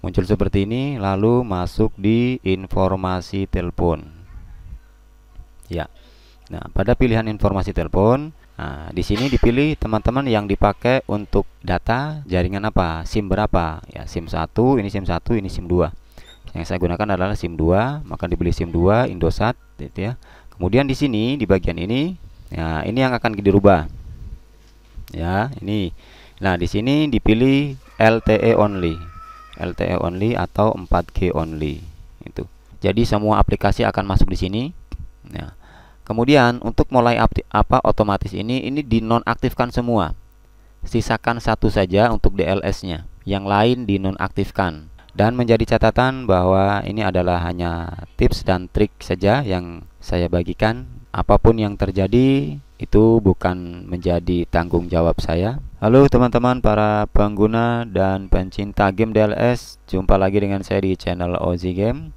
muncul seperti ini lalu masuk di informasi telepon ya nah pada pilihan informasi telepon nah, di sini dipilih teman-teman yang dipakai untuk data jaringan apa SIM berapa ya SIM 1 ini SIM 1 ini SIM 2 yang saya gunakan adalah SIM 2 maka dibeli SIM 2 Indosat gitu ya kemudian di sini di bagian ini ya ini yang akan dirubah ya ini nah di sini dipilih LTE only LTE only atau 4G only itu. Jadi semua aplikasi akan masuk di sini. Nah, kemudian untuk mulai apa otomatis ini ini dinonaktifkan semua. Sisakan satu saja untuk DLS-nya, yang lain dinonaktifkan. Dan menjadi catatan bahwa ini adalah hanya tips dan trik saja yang saya bagikan. Apapun yang terjadi itu bukan menjadi tanggung jawab saya. Halo teman-teman para pengguna dan pencinta game DLS, jumpa lagi dengan saya di channel Ozi Game.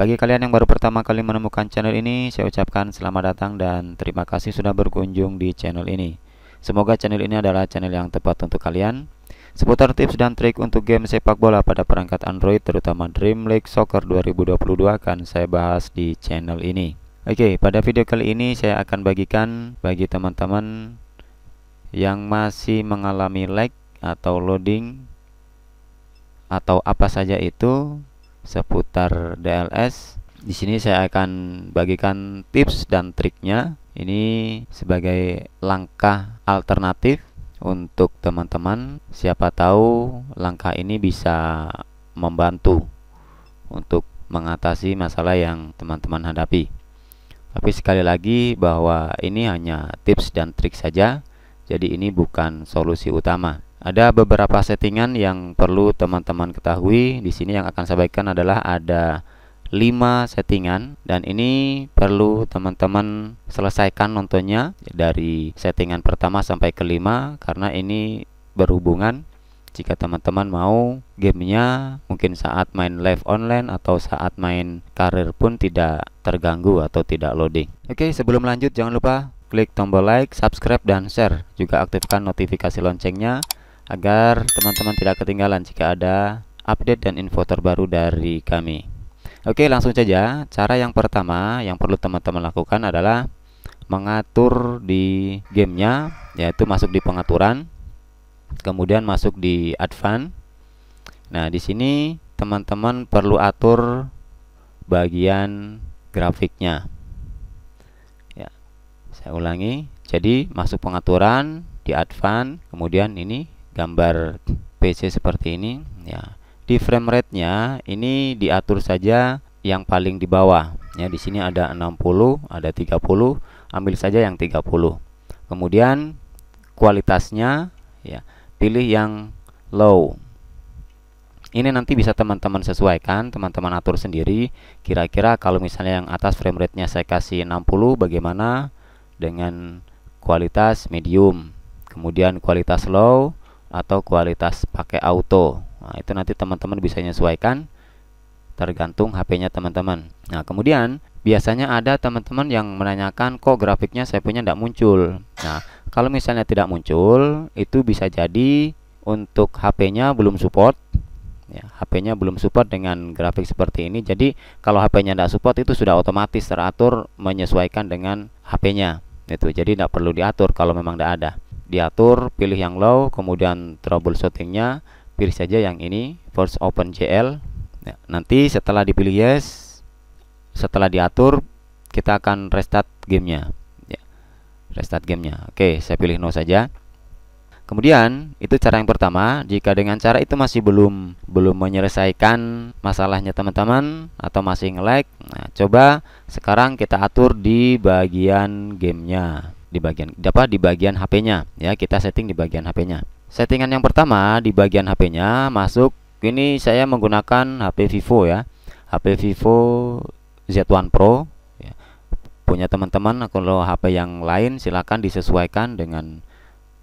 Bagi kalian yang baru pertama kali menemukan channel ini, saya ucapkan selamat datang dan terima kasih sudah berkunjung di channel ini. Semoga channel ini adalah channel yang tepat untuk kalian. Seputar tips dan trik untuk game sepak bola pada perangkat Android terutama Dream League Soccer 2022 akan saya bahas di channel ini. Oke, okay, pada video kali ini saya akan bagikan bagi teman-teman yang masih mengalami lag atau loading atau apa saja itu seputar DLS. Di sini saya akan bagikan tips dan triknya. Ini sebagai langkah alternatif untuk teman-teman. Siapa tahu langkah ini bisa membantu untuk mengatasi masalah yang teman-teman hadapi. Tapi sekali lagi bahwa ini hanya tips dan trik saja, jadi ini bukan solusi utama. Ada beberapa settingan yang perlu teman-teman ketahui. Di sini yang akan saya sampaikan adalah ada 5 settingan dan ini perlu teman-teman selesaikan nontonnya dari settingan pertama sampai kelima karena ini berhubungan jika teman-teman mau gamenya mungkin saat main live online atau saat main karir pun tidak terganggu atau tidak loading oke sebelum lanjut jangan lupa klik tombol like, subscribe, dan share juga aktifkan notifikasi loncengnya agar teman-teman tidak ketinggalan jika ada update dan info terbaru dari kami oke langsung saja cara yang pertama yang perlu teman-teman lakukan adalah mengatur di gamenya yaitu masuk di pengaturan kemudian masuk di advance nah di sini teman-teman perlu atur bagian grafiknya ya saya ulangi jadi masuk pengaturan di advance kemudian ini gambar PC seperti ini ya di frame rate nya ini diatur saja yang paling di bawah ya di sini ada 60 ada 30 ambil saja yang 30 kemudian kualitasnya ya pilih yang low. Ini nanti bisa teman-teman sesuaikan, teman-teman atur sendiri. Kira-kira kalau misalnya yang atas frame rate-nya saya kasih 60 bagaimana dengan kualitas medium, kemudian kualitas low atau kualitas pakai auto. Nah, itu nanti teman-teman bisa menyesuaikan tergantung HP-nya teman-teman. Nah, kemudian biasanya ada teman-teman yang menanyakan kok grafiknya saya punya tidak muncul nah kalau misalnya tidak muncul itu bisa jadi untuk HP-nya belum support ya, HP-nya belum support dengan grafik seperti ini. Jadi kalau HP-nya tidak support itu sudah otomatis teratur menyesuaikan dengan HP-nya. Itu jadi tidak perlu diatur kalau memang tidak ada. Diatur, pilih yang low, kemudian troubleshooting-nya pilih saja yang ini, first open JL. Ya, nanti setelah dipilih yes, setelah diatur kita akan restart gamenya ya. restart gamenya oke saya pilih no saja kemudian itu cara yang pertama jika dengan cara itu masih belum belum menyelesaikan masalahnya teman-teman atau masih nge nah, coba sekarang kita atur di bagian gamenya di bagian apa di bagian HP-nya ya kita setting di bagian HP-nya settingan yang pertama di bagian HP-nya masuk ini saya menggunakan HP Vivo ya HP Vivo Z1 Pro ya. punya teman-teman kalau HP yang lain silahkan disesuaikan dengan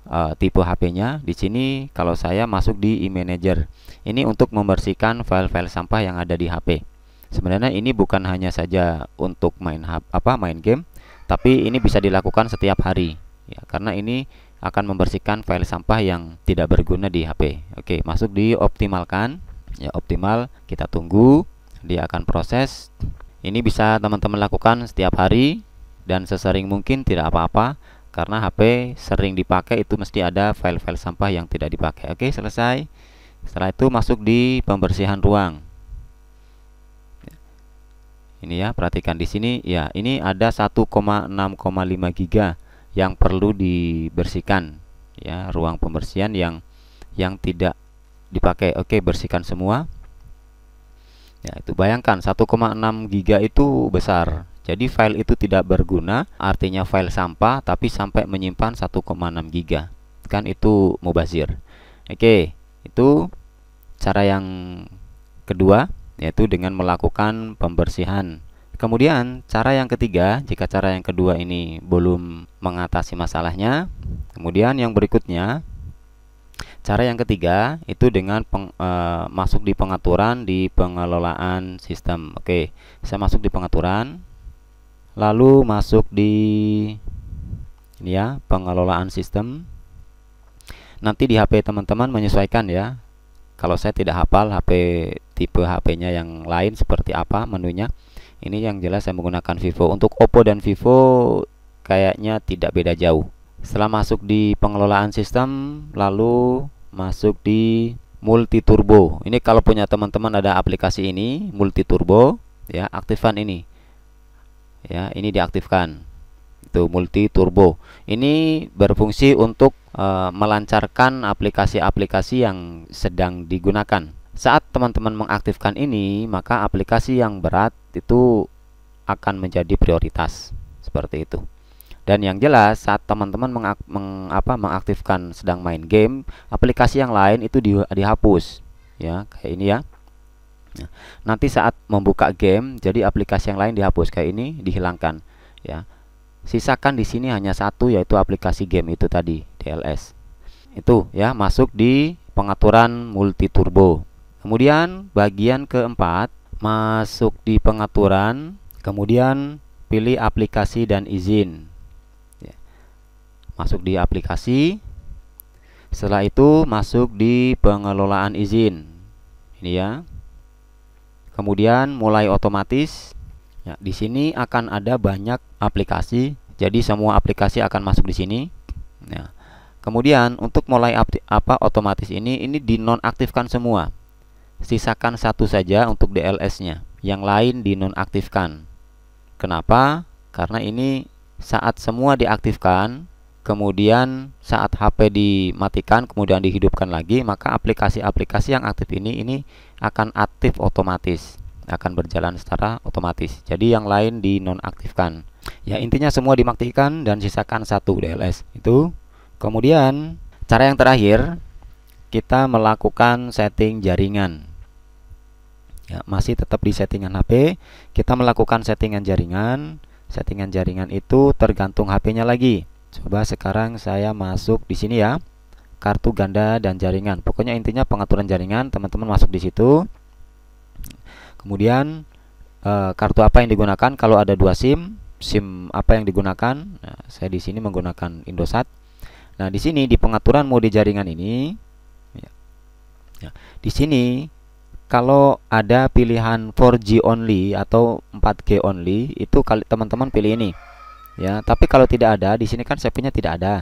uh, tipe HP-nya di sini kalau saya masuk di e-manager ini untuk membersihkan file-file sampah yang ada di HP sebenarnya ini bukan hanya saja untuk main apa main game tapi ini bisa dilakukan setiap hari ya karena ini akan membersihkan file sampah yang tidak berguna di HP. Oke, masuk di optimalkan. Ya, optimal kita tunggu dia akan proses ini bisa teman-teman lakukan setiap hari dan sesering mungkin tidak apa-apa karena HP sering dipakai itu mesti ada file-file sampah yang tidak dipakai. Oke, selesai. Setelah itu masuk di pembersihan ruang. Ini ya, perhatikan di sini ya, ini ada 1,6,5 giga yang perlu dibersihkan ya, ruang pembersihan yang yang tidak dipakai. Oke, bersihkan semua ya itu bayangkan 1,6 giga itu besar jadi file itu tidak berguna artinya file sampah tapi sampai menyimpan 1,6 giga kan itu mubazir oke itu cara yang kedua yaitu dengan melakukan pembersihan Kemudian cara yang ketiga, jika cara yang kedua ini belum mengatasi masalahnya, kemudian yang berikutnya Cara yang ketiga itu dengan peng, e, masuk di pengaturan di pengelolaan sistem. Oke, saya masuk di pengaturan, lalu masuk di ini ya pengelolaan sistem. Nanti di HP teman-teman menyesuaikan ya. Kalau saya tidak hafal HP tipe HP-nya yang lain seperti apa menunya. Ini yang jelas saya menggunakan Vivo. Untuk Oppo dan Vivo kayaknya tidak beda jauh. Setelah masuk di pengelolaan sistem, lalu masuk di multi turbo ini kalau punya teman-teman ada aplikasi ini multi turbo ya aktifkan ini ya ini diaktifkan itu multi turbo ini berfungsi untuk e, melancarkan aplikasi-aplikasi yang sedang digunakan saat teman-teman mengaktifkan ini maka aplikasi yang berat itu akan menjadi prioritas seperti itu dan yang jelas saat teman-teman mengak meng mengaktifkan sedang main game, aplikasi yang lain itu di dihapus ya, kayak ini ya. Nanti saat membuka game, jadi aplikasi yang lain dihapus kayak ini dihilangkan ya. Sisakan di sini hanya satu yaitu aplikasi game itu tadi, DLS. Itu ya, masuk di pengaturan multi turbo. Kemudian bagian keempat masuk di pengaturan, kemudian pilih aplikasi dan izin masuk di aplikasi setelah itu masuk di pengelolaan izin ini ya kemudian mulai otomatis ya, di sini akan ada banyak aplikasi jadi semua aplikasi akan masuk di sini ya. kemudian untuk mulai apa otomatis ini ini dinonaktifkan semua sisakan satu saja untuk DLS nya yang lain dinonaktifkan kenapa karena ini saat semua diaktifkan kemudian saat HP dimatikan kemudian dihidupkan lagi maka aplikasi-aplikasi yang aktif ini ini akan aktif otomatis akan berjalan secara otomatis jadi yang lain dinonaktifkan ya intinya semua dimatikan dan sisakan satu DLS itu kemudian cara yang terakhir kita melakukan setting jaringan ya masih tetap di settingan HP kita melakukan settingan jaringan settingan jaringan itu tergantung HP-nya lagi Coba sekarang saya masuk di sini ya. Kartu ganda dan jaringan. Pokoknya intinya pengaturan jaringan, teman-teman masuk di situ. Kemudian e, kartu apa yang digunakan kalau ada dua SIM, SIM apa yang digunakan? Nah, saya di sini menggunakan Indosat. Nah, di sini di pengaturan mode jaringan ini ya. Ya, di sini kalau ada pilihan 4G only atau 4G only itu kali teman-teman pilih ini ya tapi kalau tidak ada di sini kan CP-nya tidak ada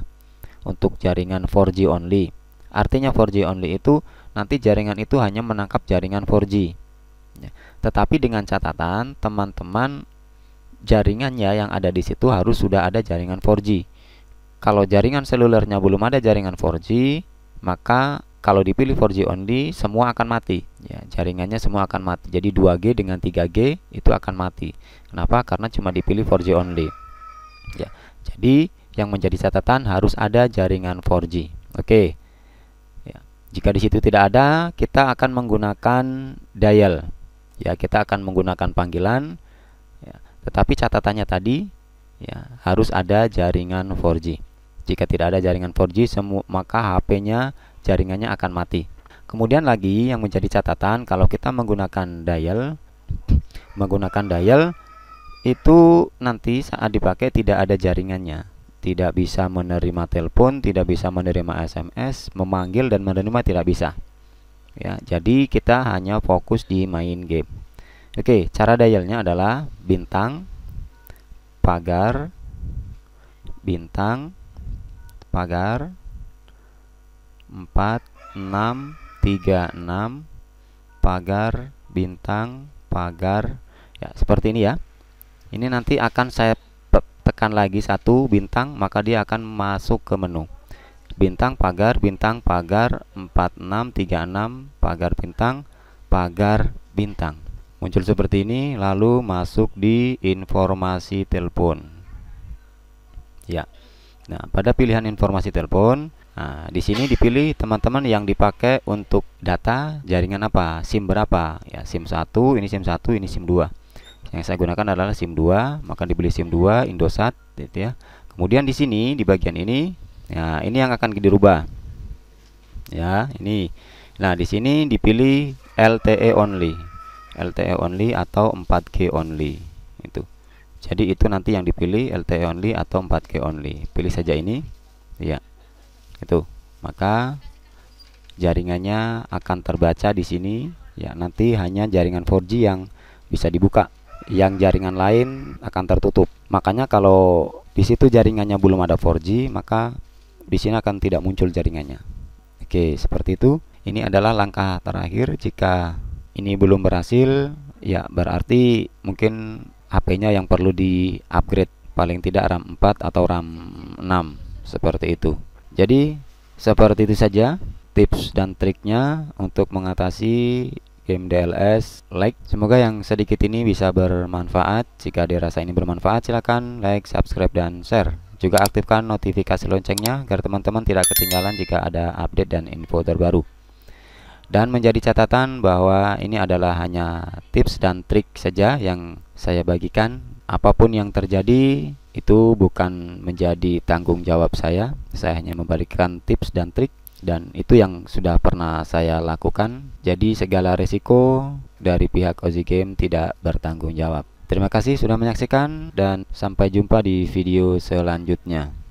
untuk jaringan 4G only artinya 4G only itu nanti jaringan itu hanya menangkap jaringan 4G ya. tetapi dengan catatan teman-teman jaringannya yang ada di situ harus sudah ada jaringan 4G kalau jaringan selulernya belum ada jaringan 4G maka kalau dipilih 4G only semua akan mati ya jaringannya semua akan mati jadi 2G dengan 3G itu akan mati kenapa karena cuma dipilih 4G only Ya, jadi yang menjadi catatan harus ada jaringan 4G. Oke. Ya, jika di situ tidak ada, kita akan menggunakan dial. Ya, kita akan menggunakan panggilan. Ya, tetapi catatannya tadi ya harus ada jaringan 4G. Jika tidak ada jaringan 4G, semu maka HP-nya jaringannya akan mati. Kemudian lagi yang menjadi catatan kalau kita menggunakan dial menggunakan dial itu nanti saat dipakai tidak ada jaringannya tidak bisa menerima telepon, tidak bisa menerima SMS, memanggil dan menerima tidak bisa. Ya, jadi kita hanya fokus di main game. Oke, cara dialnya adalah bintang pagar bintang pagar 4 6 3 6 pagar bintang pagar ya seperti ini ya ini nanti akan saya tekan lagi satu bintang maka dia akan masuk ke menu bintang pagar bintang pagar 4636 pagar bintang pagar bintang muncul seperti ini lalu masuk di informasi telepon ya Nah pada pilihan informasi telepon Nah, di sini dipilih teman-teman yang dipakai untuk data jaringan apa, SIM berapa? Ya, SIM 1, ini SIM 1, ini SIM 2 yang saya gunakan adalah SIM 2 maka dibeli SIM 2 Indosat gitu ya kemudian di sini di bagian ini ya ini yang akan dirubah ya ini nah di sini dipilih LTE only LTE only atau 4G only itu jadi itu nanti yang dipilih LTE only atau 4G only pilih saja ini ya itu maka jaringannya akan terbaca di sini ya nanti hanya jaringan 4G yang bisa dibuka yang jaringan lain akan tertutup. Makanya kalau di situ jaringannya belum ada 4G, maka di sini akan tidak muncul jaringannya. Oke, seperti itu. Ini adalah langkah terakhir jika ini belum berhasil, ya berarti mungkin HP-nya yang perlu di-upgrade paling tidak RAM 4 atau RAM 6 seperti itu. Jadi, seperti itu saja tips dan triknya untuk mengatasi game DLS like semoga yang sedikit ini bisa bermanfaat jika dirasa ini bermanfaat silahkan like subscribe dan share juga aktifkan notifikasi loncengnya agar teman-teman tidak ketinggalan jika ada update dan info terbaru dan menjadi catatan bahwa ini adalah hanya tips dan trik saja yang saya bagikan apapun yang terjadi itu bukan menjadi tanggung jawab saya saya hanya memberikan tips dan trik dan itu yang sudah pernah saya lakukan. Jadi segala resiko dari pihak Ozi Game tidak bertanggung jawab. Terima kasih sudah menyaksikan dan sampai jumpa di video selanjutnya.